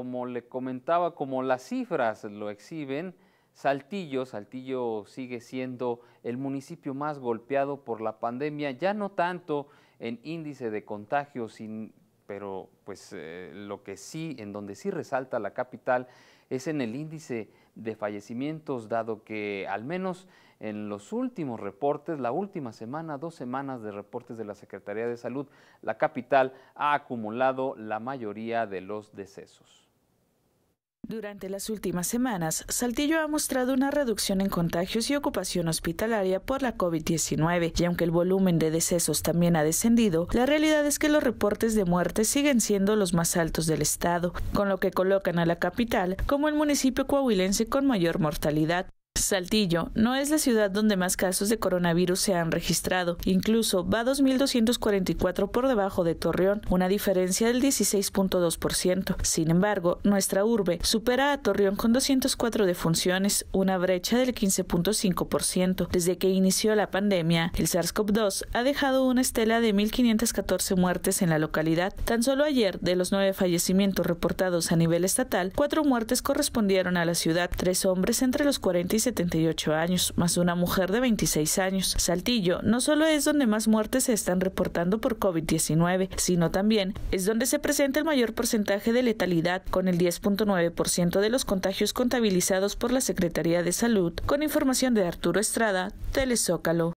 como le comentaba, como las cifras lo exhiben, Saltillo, Saltillo sigue siendo el municipio más golpeado por la pandemia, ya no tanto en índice de contagios, pero pues eh, lo que sí, en donde sí resalta la capital es en el índice de fallecimientos, dado que al menos en los últimos reportes, la última semana, dos semanas de reportes de la Secretaría de Salud, la capital ha acumulado la mayoría de los decesos. Durante las últimas semanas, Saltillo ha mostrado una reducción en contagios y ocupación hospitalaria por la COVID-19, y aunque el volumen de decesos también ha descendido, la realidad es que los reportes de muertes siguen siendo los más altos del estado, con lo que colocan a la capital como el municipio coahuilense con mayor mortalidad. Saltillo no es la ciudad donde más casos de coronavirus se han registrado, incluso va 2.244 por debajo de Torreón, una diferencia del 16.2%. Sin embargo, nuestra urbe supera a Torreón con 204 defunciones, una brecha del 15.5%. Desde que inició la pandemia, el SARS-CoV-2 ha dejado una estela de 1.514 muertes en la localidad. Tan solo ayer, de los nueve fallecimientos reportados a nivel estatal, cuatro muertes correspondieron a la ciudad, tres hombres entre los 40 y 78 años, más una mujer de 26 años. Saltillo no solo es donde más muertes se están reportando por COVID-19, sino también es donde se presenta el mayor porcentaje de letalidad, con el 10.9% de los contagios contabilizados por la Secretaría de Salud, con información de Arturo Estrada, Telezócalo.